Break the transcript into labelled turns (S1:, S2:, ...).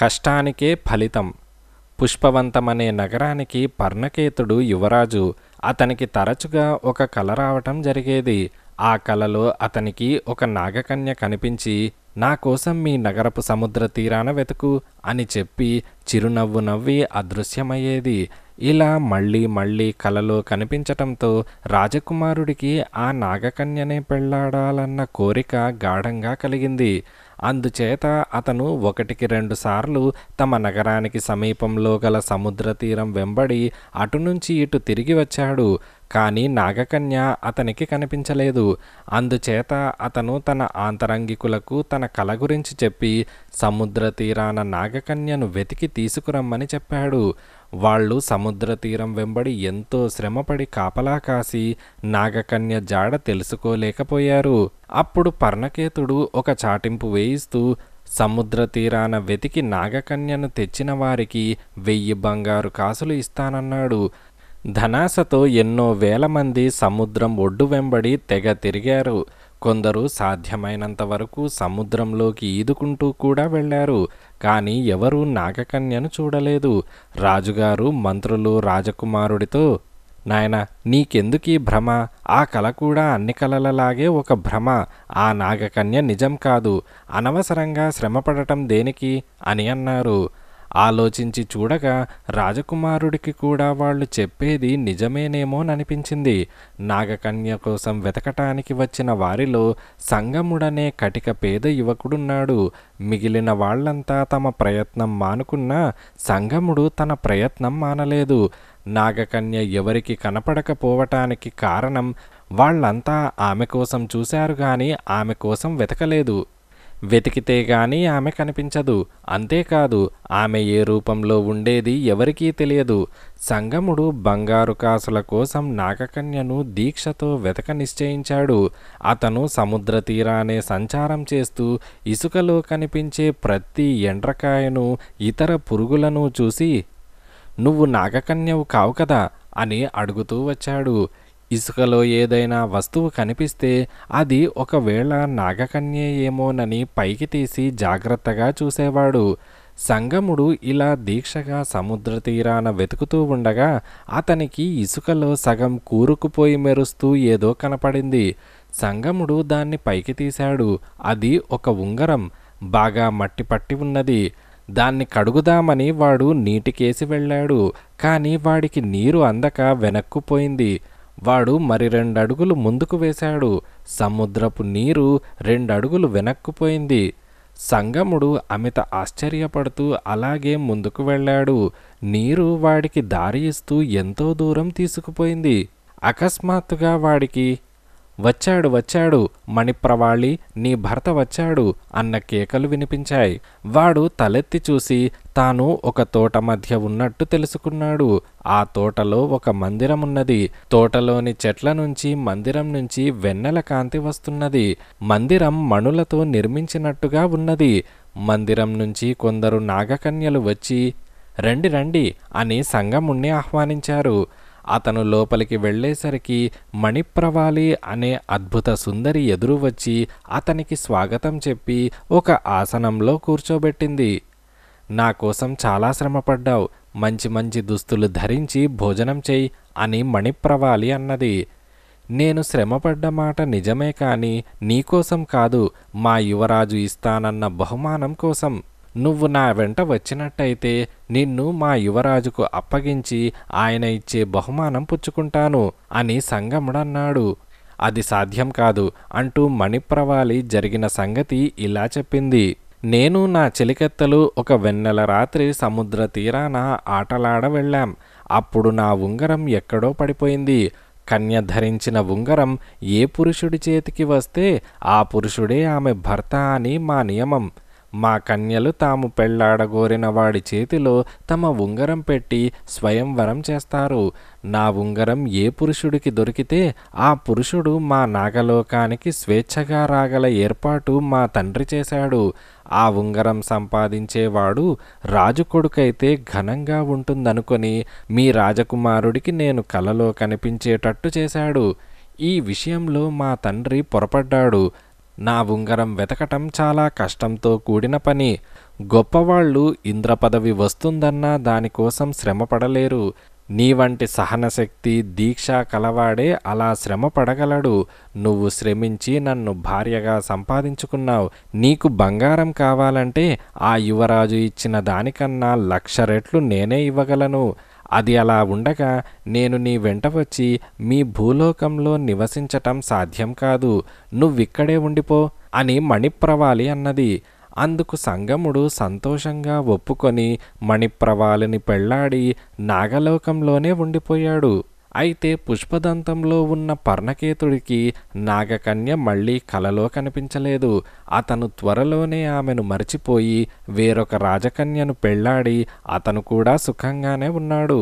S1: కష్టానికే ఫలితం పుష్పవంతమనే నగరానికి పర్ణకేతుడు యువరాజు అతనికి తరచుగా ఒక కల రావటం జరిగేది ఆ కలలో అతనికి ఒక నాగకన్య కనిపించి నా కోసం మీ నగరపు సముద్ర తీరాన వెతుకు అని చెప్పి చిరునవ్వు నవ్వి అదృశ్యమయ్యేది ఇలా మళ్ళీ మళ్ళీ కలలో కనిపించటంతో రాజకుమారుడికి ఆ నాగకన్యనే పెళ్లాడాలన్న కోరిక గాఢంగా కలిగింది అందుచేత అతను ఒకటికి రెండు సార్లు తమ నగరానికి సమీపంలో గల సముద్ర తీరం వెంబడి అటు నుంచి ఇటు తిరిగి వచ్చాడు కానీ నాగకన్య అతనికి కనిపించలేదు అందుచేత అతను తన ఆంతరంగికులకు తన కల గురించి చెప్పి సముద్ర తీరాన నాగకన్యను వెతికి తీసుకురమ్మని చెప్పాడు వాళ్ళు సముద్ర తీరం వెంబడి ఎంతో శ్రమపడి కాపలా కాసి నాగకన్య జాడ తెలుసుకోలేకపోయారు అప్పుడు పర్ణకేతుడు ఒక చాటింపు వేయిస్తూ సముద్ర తీరాన వెతికి నాగకన్యను తెచ్చిన వారికి వెయ్యి బంగారు కాసులు ఇస్తానన్నాడు ధనాసతో ఎన్నో వేల మంది సముద్రం ఒడ్డు వెంబడి తెగ తిరిగారు కొందరు సాధ్యమైనంత వరకు సముద్రంలోకి ఈదుకుంటూ కూడా వెళ్ళారు కానీ ఎవరూ నాగకన్యను చూడలేదు రాజుగారు మంత్రులు రాజకుమారుడితో నాయన ఈ భ్రమ ఆ కళ కూడా అన్ని కలలలాగే ఒక భ్రమ ఆ నాగకన్య నిజం కాదు అనవసరంగా శ్రమపడటం దేనికి అని అన్నారు ఆలోచించి చూడగా రాజకుమారుడికి కూడా వాళ్ళు చెప్పేది నిజమేనేమోననిపించింది నాగకన్య కోసం వెతకటానికి వచ్చిన వారిలో సంగముడనే కటిక పేద యువకుడున్నాడు మిగిలిన వాళ్లంతా తమ ప్రయత్నం మానుకున్నా సంగముడు తన ప్రయత్నం మానలేదు నాగకన్య ఎవరికి కనపడకపోవటానికి కారణం వాళ్ళంతా ఆమె కోసం చూశారు గాని ఆమె కోసం వెతకలేదు వెతికితే గాని ఆమె కనిపించదు అంతేకాదు ఆమె ఏ రూపంలో ఉండేది ఎవరికీ తెలియదు సంగముడు బంగారు కాసుల కోసం నాగకన్యను దీక్షతో వెతక నిశ్చయించాడు అతను సముద్ర తీరానే సంచారం చేస్తూ ఇసుకలో కనిపించే ప్రతి ఎండ్రకాయను ఇతర పురుగులను చూసి నువ్వు నాగకన్యవు కావు కదా అని అడుగుతూ వచ్చాడు ఇసుకలో ఏదైనా వస్తువు కనిపిస్తే అది ఒకవేళ నాగకన్యే ఏమోనని పైకి తీసి జాగ్రత్తగా చూసేవాడు సంగముడు ఇలా దీక్షగా సముద్ర తీరాన వెతుకుతూ ఉండగా అతనికి ఇసుకలో సగం కూరుకుపోయి మెరుస్తూ ఏదో కనపడింది సంగముడు దాన్ని పైకి తీశాడు అది ఒక ఉంగరం బాగా మట్టి పట్టి ఉన్నది దాన్ని కడుగుదామని వాడు నీటికేసి వెళ్ళాడు కానీ వాడికి నీరు అందక వెనక్కుపోయింది వాడు మరి రెండడుగులు ముందుకు వేశాడు సముద్రపు నీరు రెండడుగులు వెనక్కుపోయింది సంగముడు అమిత ఆశ్చర్యపడుతూ అలాగే ముందుకు వెళ్ళాడు నీరు వాడికి దారి ఇస్తూ ఎంతో దూరం తీసుకుపోయింది అకస్మాత్తుగా వాడికి వచ్చాడు వచ్చాడు మణిప్రవాళి నీ భర్త వచ్చాడు అన్న కేకలు వినిపించాయి వాడు తలెత్తి చూసి తాను ఒక తోట మధ్య ఉన్నట్టు తెలుసుకున్నాడు ఆ తోటలో ఒక మందిరం ఉన్నది తోటలోని చెట్ల నుంచి మందిరం నుంచి వెన్నెల కాంతి వస్తున్నది మందిరం మణులతో నిర్మించినట్టుగా ఉన్నది మందిరం నుంచి కొందరు నాగకన్యలు వచ్చి రండి రండి అని సంగముణ్ణి ఆహ్వానించారు అతను లోపలికి వెళ్ళేసరికి మణిప్రవాలి అనే అద్భుత సుందరి ఎదురు వచ్చి అతనికి స్వాగతం చెప్పి ఒక ఆసనంలో కూర్చోబెట్టింది నా కోసం చాలా శ్రమపడ్డావు మంచి మంచి దుస్తులు ధరించి భోజనం చేయి అని మణిప్రవాలి అన్నది నేను శ్రమపడ్డ మాట నిజమే కానీ నీకోసం కాదు మా యువరాజు ఇస్తానన్న బహుమానం కోసం నువ్వు నా వెంట వచ్చినట్టయితే నిన్ను మా యువరాజుకు అప్పగించి ఆయన ఇచ్చే బహుమానం పుచ్చుకుంటాను అని సంగముడన్నాడు అది సాధ్యం కాదు అంటూ మణిప్రవాలి జరిగిన సంగతి ఇలా చెప్పింది నేను నా చెలికెత్తలు ఒక వెన్నెల రాత్రి సముద్ర తీరాన ఆటలాడ వెళ్ళాం అప్పుడు నా ఉంగరం ఎక్కడో పడిపోయింది కన్య ధరించిన ఉంగరం ఏ పురుషుడి చేతికి వస్తే ఆ పురుషుడే ఆమె భర్త అని మా నియమం మా కన్యలు తాము పెళ్లాడగోరిన వాడి చేతిలో తమ ఉంగరం పెట్టి స్వయంవరం చేస్తారు నా ఉంగరం ఏ పురుషుడికి దొరికితే ఆ పురుషుడు మా నాగలోకానికి స్వేచ్ఛగా రాగల ఏర్పాటు మా తండ్రి చేశాడు ఆ ఉంగరం సంపాదించేవాడు రాజు కొడుకైతే ఘనంగా ఉంటుందనుకొని మీ రాజకుమారుడికి నేను కలలో కనిపించేటట్టు చేశాడు ఈ విషయంలో మా తండ్రి పొరపడ్డాడు నా ఉంగరం వెతకటం చాలా కష్టంతో కూడిన పని గొప్పవాళ్ళు ఇంద్రపదవి వస్తుందన్నా దానికోసం శ్రమపడలేరు నీ వంటి సహనశక్తి దీక్ష కలవాడే అలా శ్రమ పడగలడు నువ్వు శ్రమించి నన్ను భార్యగా సంపాదించుకున్నావు నీకు బంగారం కావాలంటే ఆ యువరాజు ఇచ్చిన దానికన్నా లక్ష రెట్లు నేనే ఇవ్వగలను అది అలా ఉండగా నేను నీ వెంట వచ్చి మీ భూలోకంలో నివసించటం సాధ్యం కాదు నువ్విక్కడే ఉండిపో అని మణిప్రవాలి అన్నది అందుకు సంగముడు సంతోషంగా ఒప్పుకొని మణిప్రవాలిని పెళ్లాడి నాగలోకంలోనే ఉండిపోయాడు అయితే పుష్పదంతంలో ఉన్న పర్ణకేతుడికి నాగకన్య మళ్ళీ కలలో కనిపించలేదు అతను త్వరలోనే ఆమెను మరిచిపోయి వేరొక రాజకన్యను పెళ్లాడి అతను కూడా సుఖంగానే ఉన్నాడు